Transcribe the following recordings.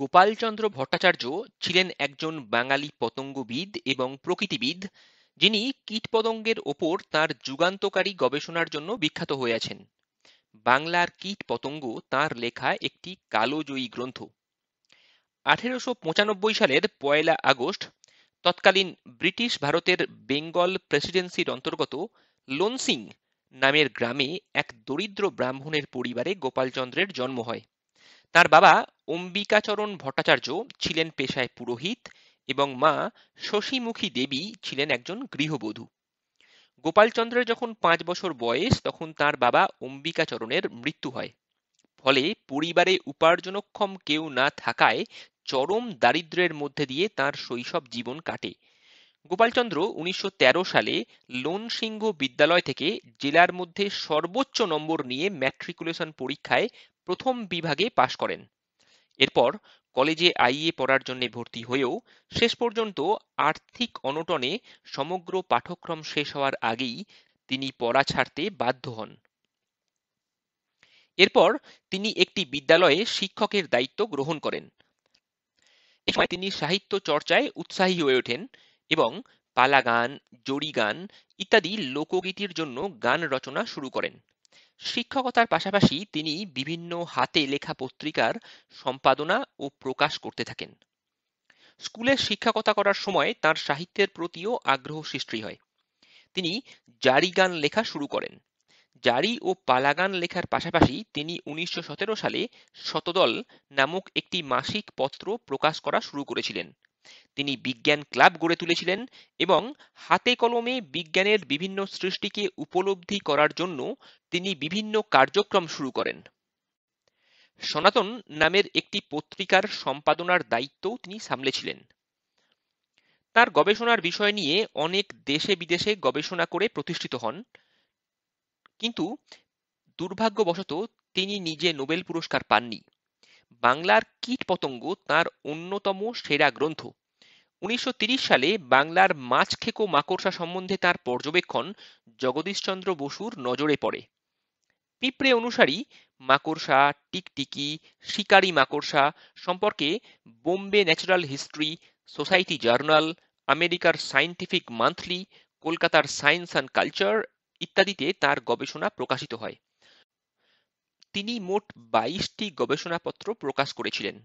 গোপালচন্দ্র ভট্টাচার্য ছিলেন একজন বাঙালি পতঙ্গবিদ এবং প্রকৃতিবিদ যিনি কীটপতঙ্গের ওপর তার যুগান্তকারী গবেষণার জন্য বিখ্যাত হয়ে আছেন বাংলার কীট পতঙ্গ তাঁর লেখা একটি কালোজয়ী গ্রন্থ আঠেরোশো পঁচানব্বই সালের পয়লা আগস্ট তৎকালীন ব্রিটিশ ভারতের বেঙ্গল প্রেসিডেন্সির অন্তর্গত লোনসিং নামের গ্রামে এক দরিদ্র ব্রাহ্মণের পরিবারে গোপালচন্দ্রের জন্ম হয় তার বাবা অম্বিকাচরণ ভট্টাচার্য ছিলেন পেশায় পুরোহিত এবং মা শশীমুখী দেবী ছিলেন একজন গৃহবধূ গোপালচন্দ্রের যখন পাঁচ বছর বয়স তখন তার বাবা অম্বিকাচরণের মৃত্যু হয় ফলে পরিবারে উপার্জনক্ষম কেউ না থাকায় চরম দারিদ্র্যের মধ্যে দিয়ে তার শৈশব জীবন কাটে গোপালচন্দ্র উনিশশো সালে লোনসিংহ বিদ্যালয় থেকে জেলার মধ্যে সর্বোচ্চ নম্বর নিয়ে ম্যাট্রিকুলেশন পরীক্ষায় প্রথম বিভাগে পাশ করেন এরপর কলেজে আইএ পড়ার জন্য ভর্তি হয়েও শেষ পর্যন্ত আর্থিক অনটনে সমগ্র পাঠক্রম শেষ হওয়ার আগেই তিনি পড়া ছাড়তে বাধ্য হন এরপর তিনি একটি বিদ্যালয়ে শিক্ষকের দায়িত্ব গ্রহণ করেন এ সময় তিনি সাহিত্য চর্চায় উৎসাহী হয়ে ওঠেন এবং পালা গান জড়ি গান ইত্যাদি লোকগীতির জন্য গান রচনা শুরু করেন শিক্ষকতার পাশাপাশি তিনি বিভিন্ন হাতে লেখা পত্রিকার সম্পাদনা ও প্রকাশ করতে থাকেন স্কুলে শিক্ষকতা করার সময় তার সাহিত্যের প্রতিও আগ্রহ সৃষ্টি হয় তিনি জারি গান লেখা শুরু করেন জারি ও পালাগান লেখার পাশাপাশি তিনি উনিশশো সালে শতদল নামক একটি মাসিক পত্র প্রকাশ করা শুরু করেছিলেন তিনি বিজ্ঞান ক্লাব গড়ে তুলেছিলেন এবং হাতে কলমে বিজ্ঞানের বিভিন্ন সৃষ্টিকে উপলব্ধি করার জন্য তিনি বিভিন্ন কার্যক্রম শুরু করেন সনাতন নামের একটি পত্রিকার সম্পাদনার দায়িত্বও তিনি সামলেছিলেন তার গবেষণার বিষয় নিয়ে অনেক দেশে বিদেশে গবেষণা করে প্রতিষ্ঠিত হন কিন্তু দুর্ভাগ্যবশত তিনি নিজে নোবেল পুরস্কার পাননি বাংলার কীটপতঙ্গ তাঁর অন্যতম সেরা গ্রন্থ উনিশশো সালে বাংলার মাছখেকো মাকড়সা সম্বন্ধে তার পর্যবেক্ষণ জগদীশচন্দ্র বসুর নজরে পড়ে পিঁপড়ে অনুসারী মাকড়সা টিকটিকি শিকারী মাকড়সা সম্পর্কে Bombay natural history society journal আমেরিকার সায়েন্টিফিক মান্থলি কলকাতার সায়েন্স অ্যান্ড কালচার ইত্যাদিতে তার গবেষণা প্রকাশিত হয় তিনি মোট বাইশটি গবেষণাপত্র প্রকাশ করেছিলেন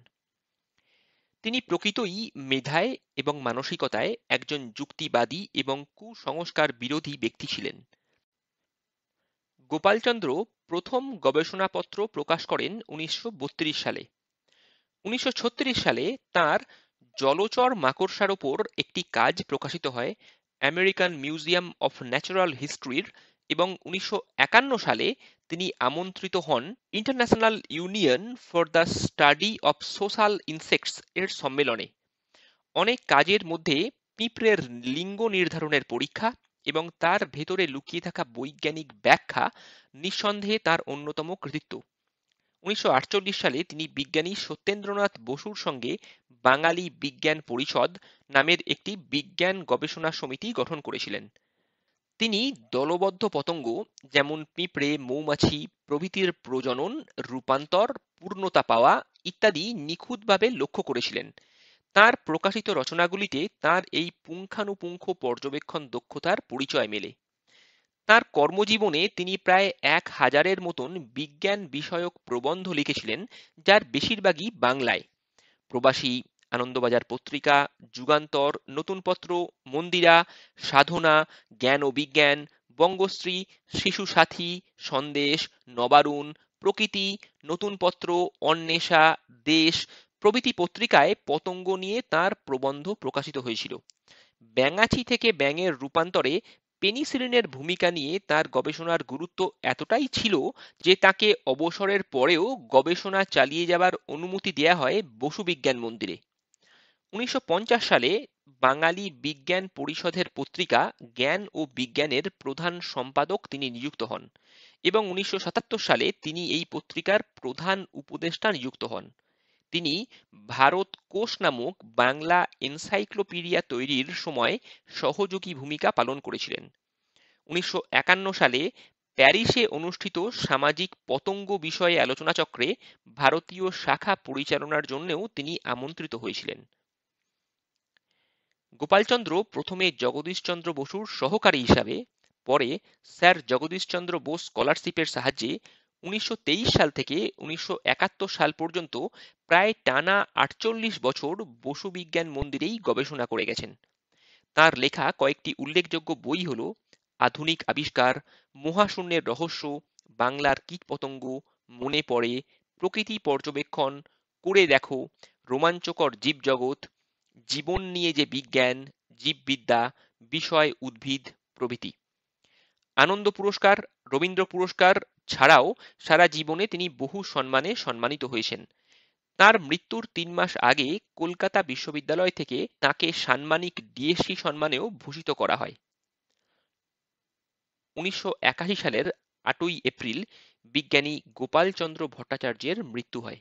তিনি প্রকৃতই মেধায় এবং মানসিকতায় একজন যুক্তিবাদী এবং কুসংস্কার বিরোধী ব্যক্তি ছিলেন গোপালচন্দ্র প্রথম গবেষণাপত্র প্রকাশ করেন উনিশশো সালে উনিশশো সালে তার জলচর মাকড়সার ওপর একটি কাজ প্রকাশিত হয় আমেরিকান মিউজিয়াম অফ ন্যাচারাল হিস্ট্রির এবং উনিশশো সালে তিনি আমন্ত্রিত হন international union for the study of social insects এর সম্মেলনে অনেক কাজের মধ্যে পিঁপড়ের লিঙ্গ নির্ধারণের পরীক্ষা এবং তার ভেতরে লুকিয়ে থাকা বৈজ্ঞানিক ব্যাখ্যা নিঃসন্দেহে তার অন্যতম কৃতিত্ব উনিশশো সালে তিনি বিজ্ঞানী সত্যেন্দ্রনাথ বসুর সঙ্গে বাঙালি বিজ্ঞান পরিষদ নামের একটি বিজ্ঞান গবেষণা সমিতি গঠন করেছিলেন তিনি দলবদ্ধ পতঙ্গ যেমন পিঁপড়ে মৌমাছি প্রভৃতির প্রজনন রূপান্তর পূর্ণতা পাওয়া ইত্যাদি নিখুঁতভাবে লক্ষ্য করেছিলেন তার প্রকাশিত রচনাগুলিতে তার এই পুঙ্খানুপুঙ্খ পর্যবেক্ষণ দক্ষতার পরিচয় মেলে তার কর্মজীবনে তিনি প্রায় এক হাজারের মতন বিজ্ঞান বিষয়ক প্রবন্ধ লিখেছিলেন যার বেশিরভাগই বাংলায় প্রবাসী আনন্দবাজার পত্রিকা যুগান্তর নতুনপত্র মন্দিরা সাধনা জ্ঞান ও বিজ্ঞান বঙ্গশ্রী শিশু সাথী সন্দেশ নবারুণ প্রকৃতি নতুনপত্র অন্বেষা দেশ প্রভৃতি পত্রিকায় পতঙ্গ নিয়ে তার প্রবন্ধ প্রকাশিত হয়েছিল ব্যাঙাচি থেকে ব্যাঙের রূপান্তরে পেনিসিলিনের ভূমিকা নিয়ে তার গবেষণার গুরুত্ব এতটাই ছিল যে তাকে অবসরের পরেও গবেষণা চালিয়ে যাবার অনুমতি দেয়া হয় বসু বিজ্ঞান মন্দিরে উনিশশো সালে বাঙালি বিজ্ঞান পরিষদের পত্রিকা জ্ঞান ও বিজ্ঞানের প্রধান সম্পাদক তিনি নিযুক্ত হন এবং উনিশশো সালে তিনি এই পত্রিকার প্রধান উপদেষ্টা নিযুক্ত হন তিনি ভারত কোষ নামক বাংলা এনসাইক্লোপিডিয়া তৈরির সময় সহযোগী ভূমিকা পালন করেছিলেন উনিশশো সালে প্যারিসে অনুষ্ঠিত সামাজিক পতঙ্গ বিষয়ে আলোচনা চক্রে ভারতীয় শাখা পরিচালনার জন্যও তিনি আমন্ত্রিত হয়েছিলেন গোপালচন্দ্র প্রথমে জগদীশচন্দ্র বসুর সহকারী হিসাবে পরে স্যার জগদীশচন্দ্র বোস স্কলারশিপের সাহায্যে উনিশশো সাল থেকে উনিশশো সাল পর্যন্ত প্রায় টানা আটচল্লিশ বছর বসু বিজ্ঞান মন্দিরেই গবেষণা করে গেছেন তার লেখা কয়েকটি উল্লেখযোগ্য বই হল আধুনিক আবিষ্কার মহাশূন্যের রহস্য বাংলার কীটপতঙ্গ মনে পড়ে প্রকৃতি পর্যবেক্ষণ করে দেখো রোমাঞ্চকর জীবজগৎ জীবন নিয়ে যে বিজ্ঞান জীববিদ্যা বিষয় উদ্ভিদ প্রভৃতি আনন্দ পুরস্কার রবীন্দ্র পুরস্কার ছাড়াও সারা জীবনে তিনি বহু সম্মানে সম্মানিত হয়েছেন তার মৃত্যুর তিন মাস আগে কলকাতা বিশ্ববিদ্যালয় থেকে তাকে সাম্মানিক ডিএসসি সম্মানেও ভূষিত করা হয় উনিশশো সালের আটই এপ্রিল বিজ্ঞানী গোপালচন্দ্র ভট্টাচার্যের মৃত্যু হয়